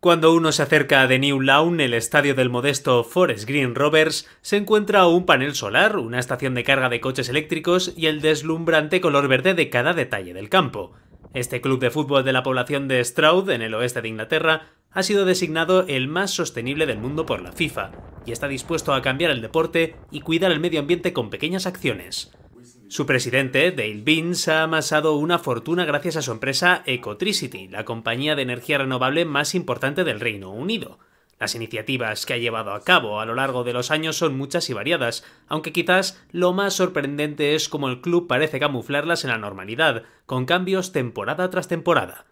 Cuando uno se acerca a The New Lawn, el estadio del modesto Forest Green Rovers, se encuentra un panel solar, una estación de carga de coches eléctricos y el deslumbrante color verde de cada detalle del campo. Este club de fútbol de la población de Stroud, en el oeste de Inglaterra, ha sido designado el más sostenible del mundo por la FIFA, y está dispuesto a cambiar el deporte y cuidar el medio ambiente con pequeñas acciones. Su presidente, Dale Beans, ha amasado una fortuna gracias a su empresa Ecotricity, la compañía de energía renovable más importante del Reino Unido. Las iniciativas que ha llevado a cabo a lo largo de los años son muchas y variadas, aunque quizás lo más sorprendente es cómo el club parece camuflarlas en la normalidad, con cambios temporada tras temporada.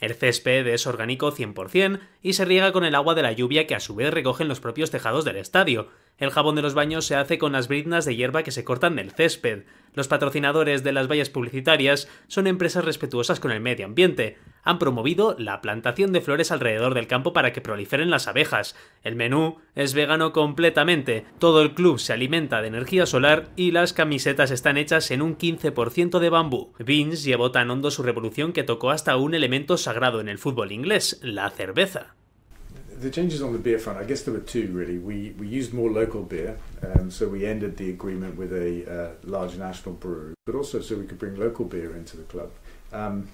El césped es orgánico 100% y se riega con el agua de la lluvia que a su vez recogen los propios tejados del estadio, el jabón de los baños se hace con las brindas de hierba que se cortan del césped. Los patrocinadores de las vallas publicitarias son empresas respetuosas con el medio ambiente. Han promovido la plantación de flores alrededor del campo para que proliferen las abejas. El menú es vegano completamente. Todo el club se alimenta de energía solar y las camisetas están hechas en un 15% de bambú. Vince llevó tan hondo su revolución que tocó hasta un elemento sagrado en el fútbol inglés, la cerveza. the changes on the beer front, I guess there were two really. We we used more local beer, um, so we ended the agreement with a uh, large national brewery, but also so we could bring local beer into the club. Um,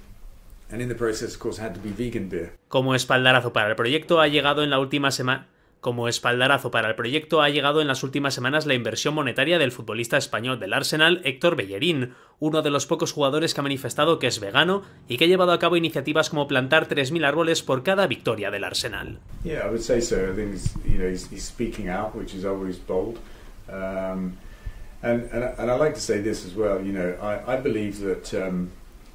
and in the process, of course, had to be vegan beer. Como espaldarazo para el proyecto ha llegado en la última semana Como espaldarazo para el proyecto ha llegado en las últimas semanas la inversión monetaria del futbolista español del Arsenal Héctor Bellerín, uno de los pocos jugadores que ha manifestado que es vegano y que ha llevado a cabo iniciativas como plantar 3.000 árboles por cada victoria del Arsenal. and, and I like to say this as well, I, believe that um,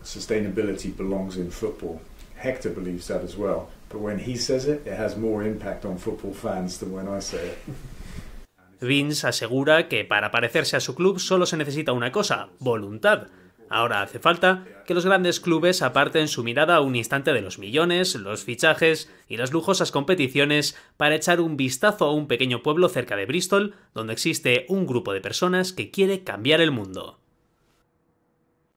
sustainability belongs in football. Hector believes that as well. But when he says it, it has more impact on football fans than when I say it. Vince asegura que para parecerse a su club solo se necesita una cosa, voluntad. Ahora hace falta que los grandes clubes aparten su mirada un instante de los millones, los fichajes y las lujosas competiciones para echar un vistazo a un pequeño pueblo cerca de Bristol donde existe un grupo de personas que quiere cambiar el mundo.